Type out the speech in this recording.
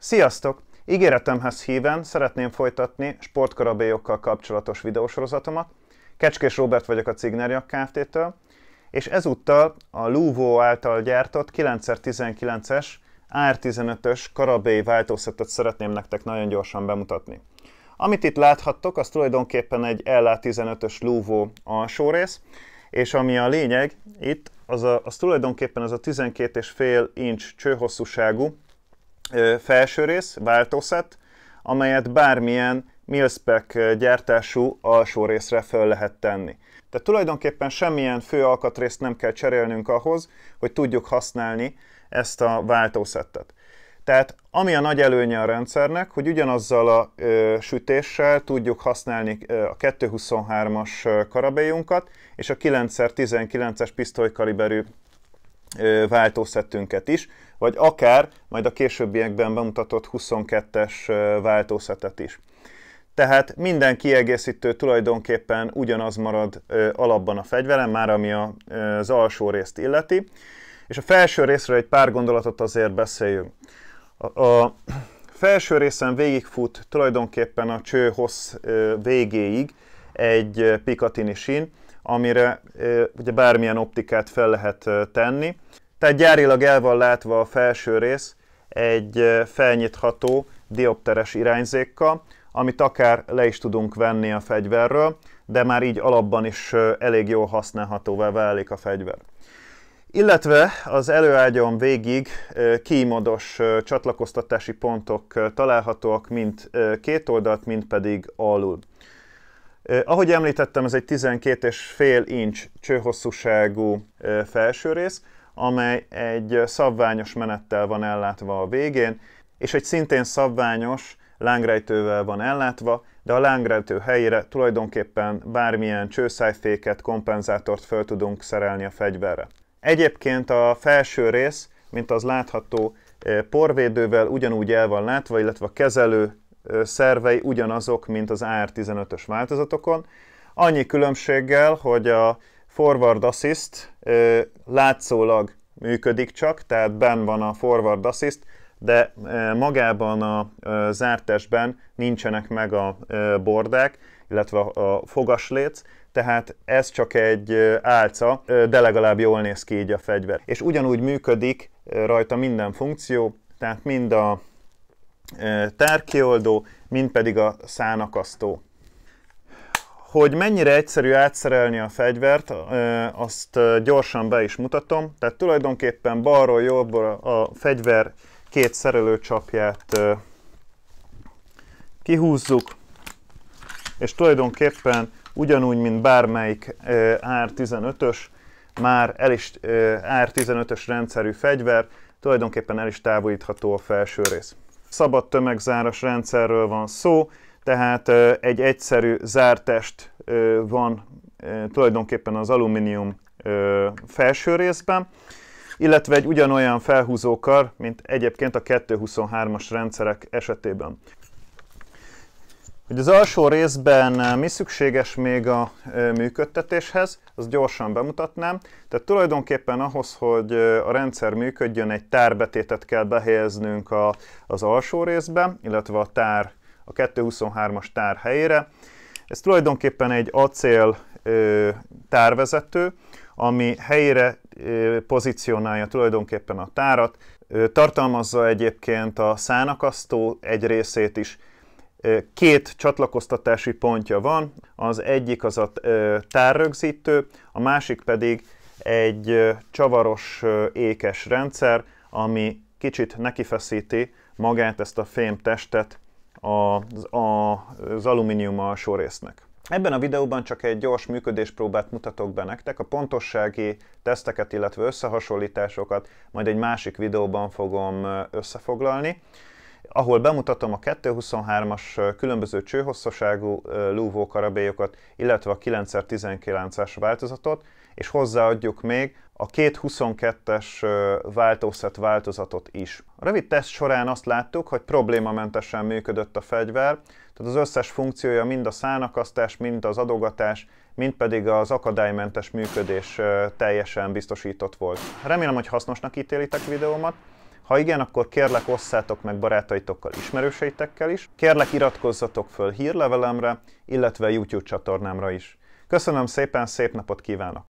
Sziasztok! Ígéretemhez híven szeretném folytatni sportkarabélyokkal kapcsolatos videósorozatomat. Kecskés Robert vagyok a Cignerjak Kft-től, és ezúttal a Luvo által gyártott 19 es ar AR15-ös karabély változatot szeretném nektek nagyon gyorsan bemutatni. Amit itt láthattok, az tulajdonképpen egy LA15-ös Luvo alsó rész, és ami a lényeg itt, az, a, az tulajdonképpen az a 12,5 inch csőhosszúságú felső rész, változat, amelyet bármilyen milspec gyártású alsó részre föl lehet tenni. Tehát tulajdonképpen semmilyen fő alkatrészt nem kell cserélnünk ahhoz, hogy tudjuk használni ezt a változatot. Tehát ami a nagy előnye a rendszernek, hogy ugyanazzal a ö, sütéssel tudjuk használni ö, a 223-as karabélyunkat és a 9x19-es pisztolykaliberű váltószettünket is, vagy akár majd a későbbiekben bemutatott 22-es váltószettet is. Tehát minden kiegészítő tulajdonképpen ugyanaz marad alapban a fegyverem, már ami az alsó részt illeti. És a felső részről egy pár gondolatot azért beszéljünk. A felső részen végigfut tulajdonképpen a cső hossz végéig egy Picatinny sín, amire ugye bármilyen optikát fel lehet tenni. Tehát gyárilag el van látva a felső rész egy felnyitható diopteres irányzékkal, amit akár le is tudunk venni a fegyverről, de már így alapban is elég jól használhatóvá válik a fegyver. Illetve az előágyon végig kímodos csatlakoztatási pontok találhatóak mind két oldalt, mind pedig alul. Ahogy említettem, ez egy 12,5 inch csőhosszúságú felső rész, amely egy szabványos menettel van ellátva a végén, és egy szintén szabványos lángrejtővel van ellátva, de a lángrejtő helyére tulajdonképpen bármilyen csőszájféket, kompenzátort fel tudunk szerelni a fegyverre. Egyébként a felső rész, mint az látható, porvédővel ugyanúgy el van látva, illetve a kezelő szervei ugyanazok, mint az AR15-ös változatokon. Annyi különbséggel, hogy a forward assist látszólag működik csak, tehát benn van a forward assist, de magában a zártesben nincsenek meg a bordák, illetve a fogasléc, tehát ez csak egy álca, de legalább jól néz ki így a fegyver. És ugyanúgy működik rajta minden funkció, tehát mind a tárkioldó, mind pedig a szánakasztó. Hogy mennyire egyszerű átszerelni a fegyvert, azt gyorsan be is mutatom. Tehát tulajdonképpen balról jobbra a fegyver két szerelőcsapját kihúzzuk, és tulajdonképpen ugyanúgy, mint bármelyik AR-15-ös, már el is, AR-15-ös rendszerű fegyver, tulajdonképpen el is távolítható a felső rész szabad tömegzáras rendszerről van szó, tehát egy egyszerű zártest van tulajdonképpen az alumínium felső részben, illetve egy ugyanolyan felhúzókar, mint egyébként a 223-as rendszerek esetében. Hogy az alsó részben eh, mi szükséges még a eh, működtetéshez, azt gyorsan bemutatnám. Tehát tulajdonképpen ahhoz, hogy eh, a rendszer működjön, egy tárbetétet kell behelyeznünk a, az alsó részbe, illetve a tár, a 223-as tár helyére. Ez tulajdonképpen egy acél tárvezető, ami helyére pozícionálja tulajdonképpen a tárat, tartalmazza egyébként a szánakasztó egy részét is, Két csatlakoztatási pontja van, az egyik az a tárrögzítő, a másik pedig egy csavaros ékes rendszer, ami kicsit nekifeszíti magát ezt a fémtestet az, az alumínium alsó résznek. Ebben a videóban csak egy gyors működéspróbát mutatok be nektek, a pontossági teszteket, illetve összehasonlításokat majd egy másik videóban fogom összefoglalni ahol bemutatom a 223-as különböző csőhosszúságú karabélyokat, illetve a 9 x 19 es változatot, és hozzáadjuk még a 222 22-es váltószett változatot is. A rövid teszt során azt láttuk, hogy problémamentesen működött a fegyver, tehát az összes funkciója mind a szánakasztás, mind az adogatás, mind pedig az akadálymentes működés teljesen biztosított volt. Remélem, hogy hasznosnak ítélitek videómat, ha igen, akkor kérlek osszátok meg barátaitokkal, ismerőseitekkel is. Kérlek iratkozzatok föl hírlevelemre, illetve YouTube csatornámra is. Köszönöm szépen, szép napot kívánok!